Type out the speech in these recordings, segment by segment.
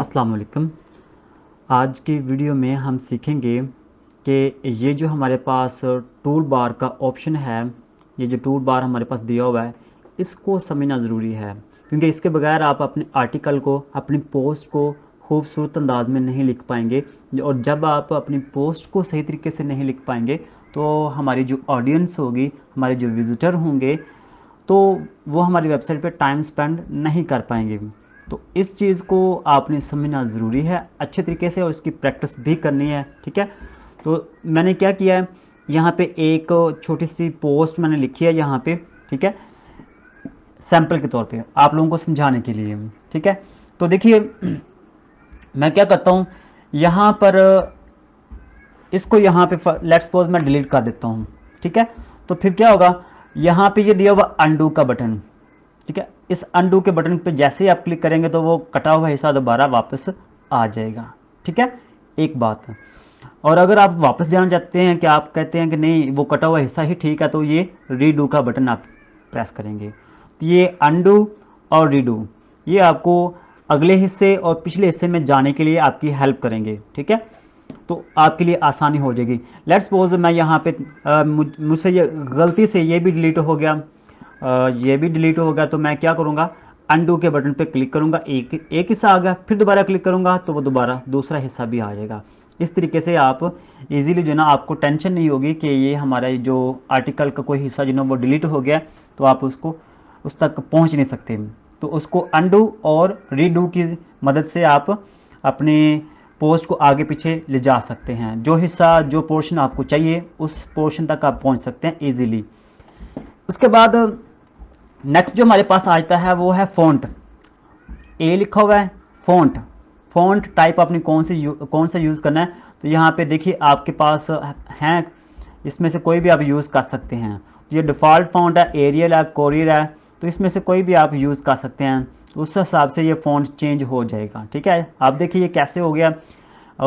अस्सलाम वालेकुम आज की वीडियो में हम सीखेंगे कि ये जो हमारे पास टूल बार का ऑप्शन है ये जो टूल बार हमारे पास दिया हुआ है इसको समझना ज़रूरी है क्योंकि इसके बगैर आप अपने आर्टिकल को अपनी पोस्ट को खूबसूरत अंदाज में नहीं लिख पाएंगे और जब आप अपनी पोस्ट को सही तरीके से नहीं लिख पाएंगे तो हमारी जो ऑडियंस होगी हमारे जो विज़िटर होंगे तो वो हमारी वेबसाइट पर टाइम स्पेंड नहीं कर पाएंगे तो इस चीज़ को आपने समझना ज़रूरी है अच्छे तरीके से और इसकी प्रैक्टिस भी करनी है ठीक है तो मैंने क्या किया है यहाँ पे एक छोटी सी पोस्ट मैंने लिखी है यहाँ पे ठीक है सैंपल के तौर पे आप लोगों को समझाने के लिए ठीक है तो देखिए मैं क्या करता हूँ यहाँ पर इसको यहाँ पे लेट्स सपोज मैं डिलीट कर देता हूँ ठीक है तो फिर क्या होगा यहाँ पे ये यह दिया हुआ अंडू का बटन ठीक है इस अंडू के बटन पे जैसे ही आप क्लिक करेंगे तो वो कटा हुआ हिस्सा दोबारा वापस आ जाएगा ठीक है एक बात है और अगर आप वापस जाना चाहते हैं कि आप कहते हैं कि नहीं वो कटा हुआ हिस्सा ही ठीक है तो ये रीडू का बटन आप प्रेस करेंगे तो ये अंडू और रीडू ये आपको अगले हिस्से और पिछले हिस्से में जाने के लिए आपकी हेल्प करेंगे ठीक है तो आपके लिए आसानी हो जाएगी लेट्स सपोज मैं यहाँ पे मुझसे ये गलती से ये भी डिलीट हो गया ये भी डिलीट हो गया तो मैं क्या करूँगा अंडू के बटन पे क्लिक करूँगा एक एक हिस्सा आ गया फिर दोबारा क्लिक करूँगा तो वो दोबारा दूसरा हिस्सा भी आ जाएगा इस तरीके से आप इजीली जो ना आपको टेंशन नहीं होगी कि ये हमारा जो आर्टिकल का कोई हिस्सा जो ना वो डिलीट हो गया तो आप उसको उस तक पहुँच नहीं सकते तो उसको अंडू और रीडू की मदद से आप अपने पोस्ट को आगे पीछे ले जा सकते हैं जो हिस्सा जो पोर्शन आपको चाहिए उस पोर्शन तक आप पहुंच सकते हैं ईजीली उसके बाद नेक्स्ट जो हमारे पास आता है वो है फोंट ए लिखा हुआ है फोंट फोंट टाइप आपने कौन से कौन सा यूज़ करना है तो यहाँ पे देखिए आपके पास हैं इसमें से कोई भी आप यूज़ कर सकते हैं तो ये डिफ़ॉल्ट फोन है एरियल है कोरियर है तो इसमें से कोई भी आप यूज़ कर सकते हैं उस हिसाब से ये फोन चेंज हो जाएगा ठीक है आप देखिए ये कैसे हो गया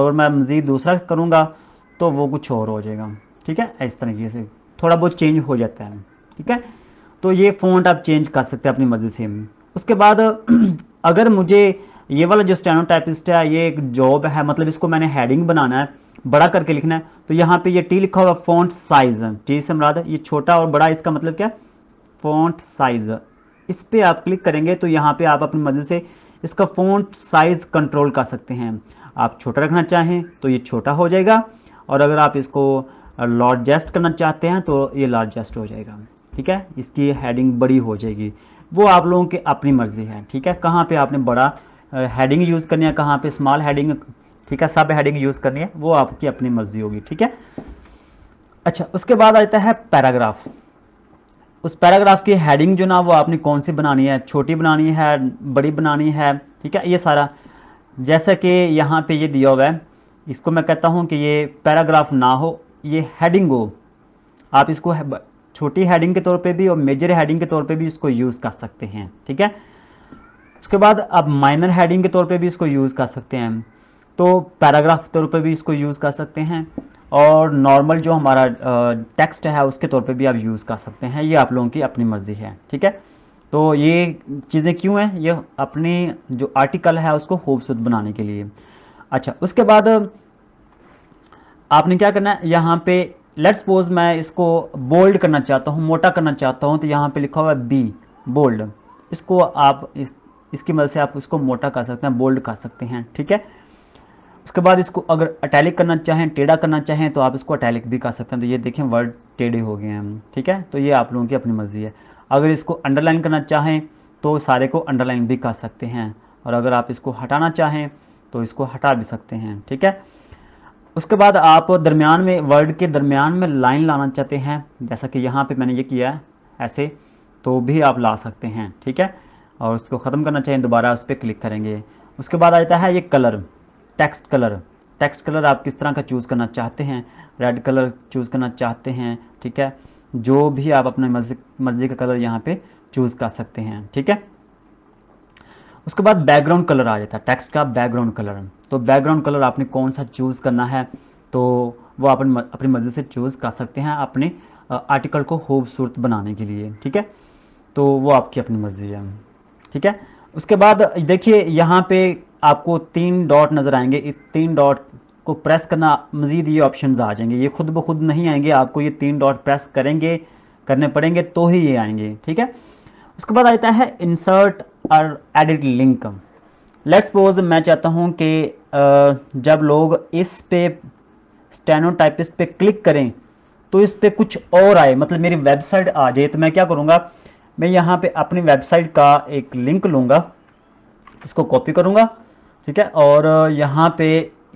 और मैं मज़ीद दूसरा करूँगा तो वो कुछ और हो जाएगा ठीक है इस तरीके से थोड़ा बहुत चेंज हो जाता है ठीक है तो ये फ़ॉन्ट आप चेंज कर सकते हैं अपनी मर्ज़ी से उसके बाद अगर मुझे ये वाला जो स्टेनोटाइपिस्ट है ये एक जॉब है मतलब इसको मैंने हेडिंग बनाना है बड़ा करके लिखना है तो यहाँ पे ये टी लिखा हुआ फॉन्ट साइज टी से मुराद ये छोटा और बड़ा इसका मतलब क्या फॉन्ट साइज इस पर आप क्लिक करेंगे तो यहाँ पे आप अपनी मर्जी से इसका फॉन्ट साइज कंट्रोल कर सकते हैं आप छोटा रखना चाहें तो ये छोटा हो जाएगा और अगर आप इसको लॉर्जेस्ट करना चाहते हैं तो ये लॉर्जेस्ट हो जाएगा ठीक है इसकी हेडिंग बड़ी हो जाएगी वो आप लोगों की अपनी मर्ज़ी है ठीक है कहाँ पे आपने बड़ा हेडिंग यूज़ करनी है कहाँ पे स्मॉल हेडिंग ठीक है सब हेडिंग यूज़ करनी है वो आपकी अपनी मर्ज़ी होगी ठीक है अच्छा उसके बाद आता है पैराग्राफ उस पैराग्राफ की हेडिंग जो ना वो आपने कौन सी बनानी है छोटी बनानी है बड़ी बनानी है ठीक है ये सारा जैसा कि यहाँ पे ये दिया हुआ है इसको मैं कहता हूँ कि ये पैराग्राफ ना हो ये हेडिंग हो आप इसको छोटी हेडिंग के तौर पे भी और मेजर हेडिंग के तौर पे भी इसको यूज़ कर सकते हैं ठीक है उसके बाद आप माइनर हेडिंग के तौर पे भी इसको यूज़ कर सकते हैं तो पैराग्राफ तौर पे भी इसको यूज़ कर सकते हैं और नॉर्मल जो हमारा टेक्स्ट है उसके तौर पे भी आप यूज़ कर सकते हैं ये आप लोगों की अपनी मर्ज़ी है ठीक है तो ये चीज़ें क्यों हैं ये अपने जो आर्टिकल है उसको खूबसूरत बनाने के लिए अच्छा उसके बाद आपने क्या करना है यहाँ पे लेट्स सपोज मैं इसको बोल्ड करना चाहता हूँ मोटा करना चाहता हूँ तो यहाँ पे लिखा हुआ है बी बोल्ड इसको आप इस इसकी मदद से आप इसको मोटा कर सकते हैं बोल्ड कर सकते हैं ठीक है उसके बाद इसको अगर अटैलिक करना चाहें टेढ़ा करना चाहें तो आप इसको अटैलिक भी कर सकते हैं तो ये देखें वर्ड टेढ़े हो गए हैं ठीक है तो ये आप लोगों की अपनी मर्ज़ी है अगर इसको अंडरलाइन करना चाहें तो सारे को अंडरलाइन भी कर सकते हैं और अगर आप इसको हटाना चाहें तो इसको हटा भी सकते हैं ठीक है उसके बाद आप दरमियान में वर्ड के दरमियान में लाइन लाना चाहते हैं जैसा कि यहाँ पे मैंने ये किया है ऐसे तो भी आप ला सकते हैं ठीक है और उसको ख़त्म करना चाहिए दोबारा उस पर क्लिक करेंगे उसके बाद आ जाता है ये colour text colour text colour आप किस तरह का चूज़ करना चाहते हैं रेड कलर चूज़ करना चाहते हैं ठीक है जो भी आप अपने मर्जी मर्ज़ी का कलर यहाँ पे चूज़ कर सकते हैं ठीक है उसके बाद बैकग्राउंड कलर आ जाता है टेक्स्ट का बैकग्राउंड कलर तो बैकग्राउंड कलर आपने कौन सा चूज़ करना है तो वो आप अपनी मर्ज़ी से चूज़ कर सकते हैं अपने आर्टिकल को खूबसूरत बनाने के लिए ठीक है तो वो आपकी अपनी मर्ज़ी है ठीक है उसके बाद देखिए यहाँ पे आपको तीन डॉट नज़र आएंगे इस तीन डॉट को प्रेस करना मज़ीद ये ऑप्शन आ जाएंगे ये खुद ब खुद नहीं आएंगे आपको ये तीन डॉट प्रेस करेंगे करने पड़ेंगे तो ही ये आएंगे ठीक है उसके बाद आता है इंसर्ट और एडिट लिंक लेट्स सपोज मैं चाहता हूँ कि जब लोग इस पे स्टेनोटाइपिस्ट पे क्लिक करें तो इस पे कुछ और आए मतलब मेरी वेबसाइट आ जाए तो मैं क्या करूँगा मैं यहाँ पे अपनी वेबसाइट का एक लिंक लूँगा इसको कॉपी करूँगा ठीक है और यहाँ पे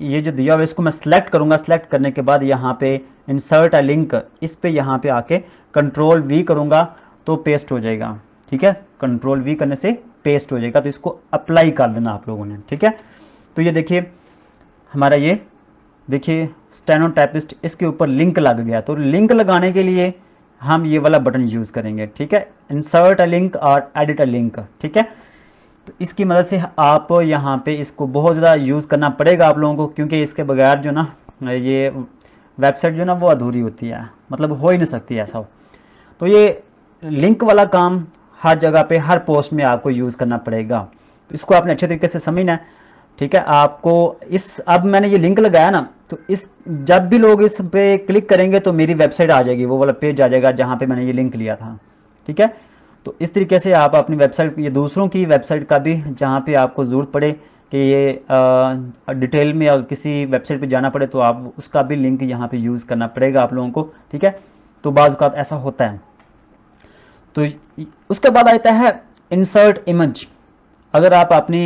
ये जो दिया हुआ है इसको मैं सिलेक्ट करूँगा सिलेक्ट करने के बाद यहाँ पे इंसर्ट अ लिंक इस पर यहाँ पे आके कंट्रोल वी करूँगा तो पेस्ट हो जाएगा ठीक है कंट्रोल वी करने से पेस्ट हो जाएगा तो इसको अप्लाई कर देना आप लोगों ने ठीक है तो ये देखिए हमारा ये देखिए स्टेनोटाइपिस्ट इसके ऊपर लिंक लग गया तो लिंक लगाने के लिए हम ये वाला बटन यूज़ करेंगे ठीक है इंसर्ट अ लिंक और एडिट अ लिंक ठीक है तो इसकी मदद से आप यहाँ पे इसको बहुत ज़्यादा यूज़ करना पड़ेगा आप लोगों को क्योंकि इसके बगैर जो ना ये वेबसाइट जो ना वो अधूरी होती है मतलब हो ही नहीं सकती ऐसा तो ये लिंक वाला काम हर जगह पे हर पोस्ट में आपको यूज़ करना पड़ेगा तो इसको आपने अच्छे तरीके से समझना है ठीक है आपको इस अब मैंने ये लिंक लगाया ना तो इस जब भी लोग इस पे क्लिक करेंगे तो मेरी वेबसाइट आ जाएगी वो वाला पेज आ जाएगा जहाँ पे मैंने ये लिंक लिया था ठीक है तो इस तरीके से आप अपनी वेबसाइट ये दूसरों की वेबसाइट का भी जहाँ पे आपको ज़रूरत पड़े कि ये आ, डिटेल में और किसी वेबसाइट पे जाना पड़े तो आप उसका भी लिंक यहाँ पे यूज़ करना पड़ेगा आप लोगों को ठीक है तो बाज़ात ऐसा होता है तो उसके बाद आता है इंसर्ट इमेज अगर आप अपनी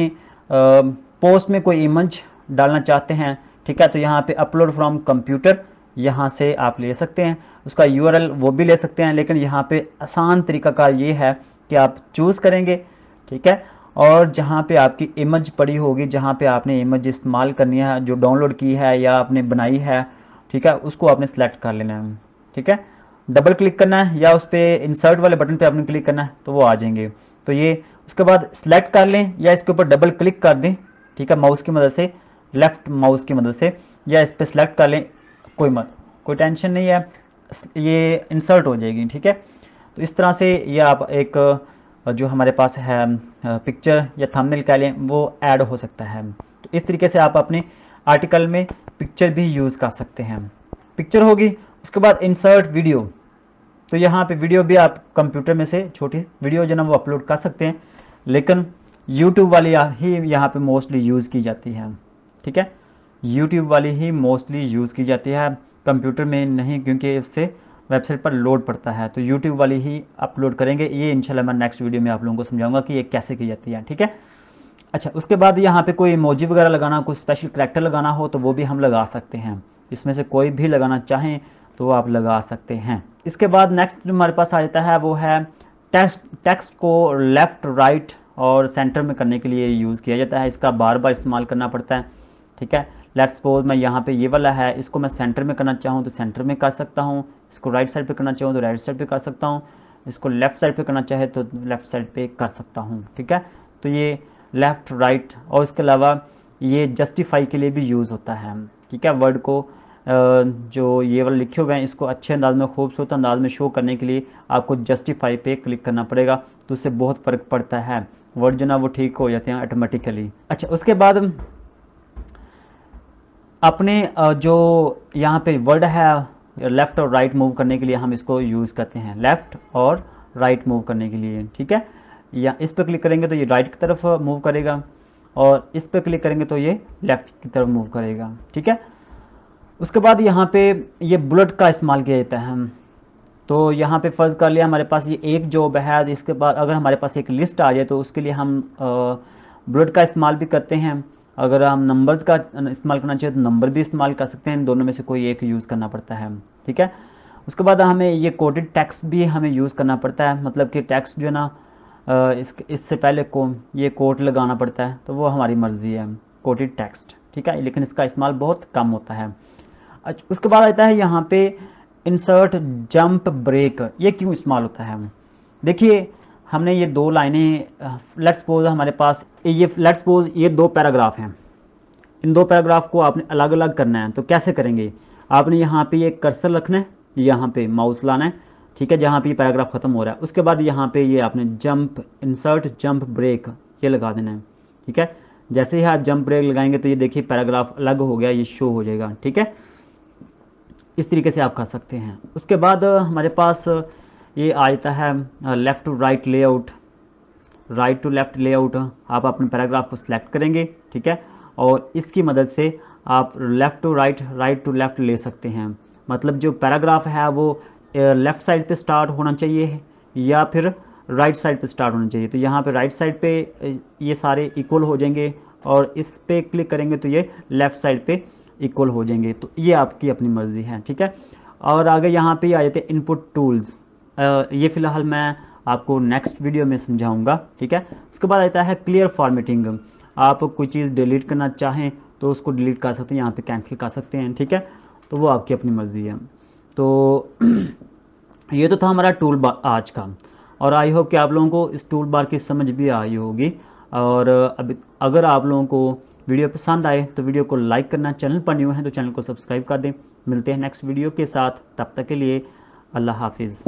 पोस्ट में कोई इमेज डालना चाहते हैं ठीक है तो यहाँ पे अपलोड फ्रॉम कंप्यूटर यहाँ से आप ले सकते हैं उसका यू वो भी ले सकते हैं लेकिन यहाँ पे आसान तरीका का ये है कि आप चूज़ करेंगे ठीक है और जहाँ पे आपकी इमेज पड़ी होगी जहाँ पे आपने इमेज इस्तेमाल करनी है जो डाउनलोड की है या आपने बनाई है ठीक है उसको आपने सेलेक्ट कर लेना है ठीक है डबल क्लिक करना है या उस पर इंसर्ट वाले बटन पे आपने क्लिक करना है तो वो आ जाएंगे तो ये उसके बाद सेलेक्ट कर लें या इसके ऊपर डबल क्लिक कर दें ठीक है माउस की मदद से लेफ्ट माउस की मदद से या इस पर सेलेक्ट कर लें कोई मत कोई टेंशन नहीं है ये इंसर्ट हो जाएगी ठीक है तो इस तरह से ये आप एक जो हमारे पास है पिक्चर या थंबनेल कह लें वो ऐड हो सकता है तो इस तरीके से आप अपने आर्टिकल में पिक्चर भी यूज़ कर सकते हैं पिक्चर होगी उसके बाद इंसर्ट वीडियो तो यहाँ पे वीडियो भी आप कंप्यूटर में से छोटी वीडियो जो ना वो अपलोड कर सकते हैं लेकिन यूट्यूब वाली ही यहाँ पे मोस्टली यूज़ की जाती है ठीक है यूट्यूब वाली ही मोस्टली यूज़ की जाती है कंप्यूटर में नहीं क्योंकि उससे वेबसाइट पर लोड पड़ता है तो यूट्यूब वाली ही अपलोड करेंगे ये इनशाला मैं नेक्स्ट वीडियो में आप लोगों को समझाऊंगा कि ये कैसे की जाती है ठीक है अच्छा उसके बाद यहाँ पे कोई इमोजी वगैरह लगाना कोई स्पेशल करेक्टर लगाना हो तो वो भी हम लगा सकते हैं इसमें से कोई भी लगाना चाहें तो आप लगा सकते हैं इसके बाद नेक्स्ट जो हमारे पास आ जाता है वो है टेक्स्ट टेक्स्ट को लेफ़्ट राइट और सेंटर में करने के लिए यूज़ किया जाता है इसका बार बार इस्तेमाल करना पड़ता है ठीक है लेट्स सपोज मैं यहाँ पे ये वाला है इसको मैं सेंटर में करना चाहूँ तो सेंटर में कर सकता हूँ इसको राइट साइड पे करना चाहूँ तो राइट साइड पे कर सकता हूँ इसको लेफ़्ट साइड पे करना चाहे तो लेफ़्ट साइड पे कर सकता हूँ ठीक है तो ये लेफ़्ट राइट और इसके अलावा ये जस्टिफाई के लिए भी यूज़ होता है ठीक है वर्ड को जो ये वाले लिखे हुए हैं इसको अच्छे अंदाज में खूबसूरत अंदाज में शो करने के लिए आपको जस्टिफाई पे क्लिक करना पड़ेगा तो उससे बहुत फ़र्क पड़ता है वर्ड जो ना वो ठीक हो जाते हैं ऑटोमेटिकली अच्छा उसके बाद अपने जो यहाँ पे वर्ड है लेफ़्ट और राइट मूव करने के लिए हम इसको यूज़ करते हैं लेफ़्ट और राइट मूव करने के लिए ठीक है या इस पर क्लिक करेंगे तो ये राइट की तरफ मूव करेगा और इस पर क्लिक करेंगे तो ये लेफ़्ट की तरफ मूव करेगा ठीक है उसके बाद यहाँ पे ये बुलेट का इस्तेमाल किया जाता है तो यहाँ पे फ़र्ज़ कर लिया हमारे पास ये एक जॉब है इसके बाद अगर हमारे पास एक लिस्ट आ जाए तो उसके लिए हम ब्लड का इस्तेमाल भी करते हैं अगर हम नंबर्स का इस्तेमाल करना चाहिए तो नंबर भी इस्तेमाल कर सकते हैं दोनों में से कोई एक यूज़ करना पड़ता है ठीक है उसके बाद हमें ये कोडेड टैक्स भी हमें यूज़ करना पड़ता है मतलब कि टैक्स जो है ना इस इससे पहले को ये कोट लगाना पड़ता है तो वो हमारी मर्ज़ी है कोटेड टैक्स ठीक है लेकिन इसका इस्तेमाल बहुत कम होता है अच्छा उसके बाद आता है यहाँ पे इंसर्ट जंप ब्रेक ये क्यों इस्तेमाल होता है हमें देखिए हमने ये दो लाइनें लेट्स सपोज हमारे पास ये लेट्स सपोज ये दो पैराग्राफ हैं इन दो पैराग्राफ को आपने अलग अलग करना है तो कैसे करेंगे आपने यहाँ पे ये कर्सर रखना है यहाँ पे माउस लाना है ठीक है जहाँ पे ये पैराग्राफ ख़त्म हो रहा है उसके बाद यहाँ पे ये आपने जंप इंसर्ट जंप ब्रेक ये लगा देना है ठीक है जैसे ही आप जंप ब्रेक लगाएंगे तो ये देखिए पैराग्राफ अलग हो गया ये शो हो जाएगा ठीक है इस तरीके से आप कर सकते हैं उसके बाद हमारे पास ये आ जाता है left to right layout right to left layout आप अपने पैराग्राफ को सिलेक्ट करेंगे ठीक है और इसकी मदद से आप left to right right to left ले सकते हैं मतलब जो पैराग्राफ है वो लेफ़्ट साइड पे स्टार्ट होना चाहिए या फिर राइट साइड पे स्टार्ट होना चाहिए तो यहाँ पे राइट साइड पे ये सारे इक्वल हो जाएंगे और इस पर क्लिक करेंगे तो ये लेफ़्ट साइड पे इक्वल हो जाएंगे तो ये आपकी अपनी मर्ज़ी है ठीक है और आगे यहाँ पे आ जाते हैं इनपुट टूल्स ये फ़िलहाल मैं आपको नेक्स्ट वीडियो में समझाऊंगा ठीक है उसके बाद आता है क्लियर फॉर्मेटिंग आप कोई चीज़ डिलीट करना चाहें तो उसको डिलीट कर सकते हैं यहाँ पे कैंसिल कर सकते हैं ठीक है तो वो आपकी अपनी मर्ज़ी है तो ये तो था हमारा टूल बार आज का और आई होप कि आप लोगों को इस टूल बार की समझ भी आई होगी और अभी अगर आप लोगों को वीडियो पसंद आए तो वीडियो को लाइक करना चैनल पर न्यू है तो चैनल को सब्सक्राइब कर दें मिलते हैं नेक्स्ट वीडियो के साथ तब तक के लिए अल्लाह हाफिज़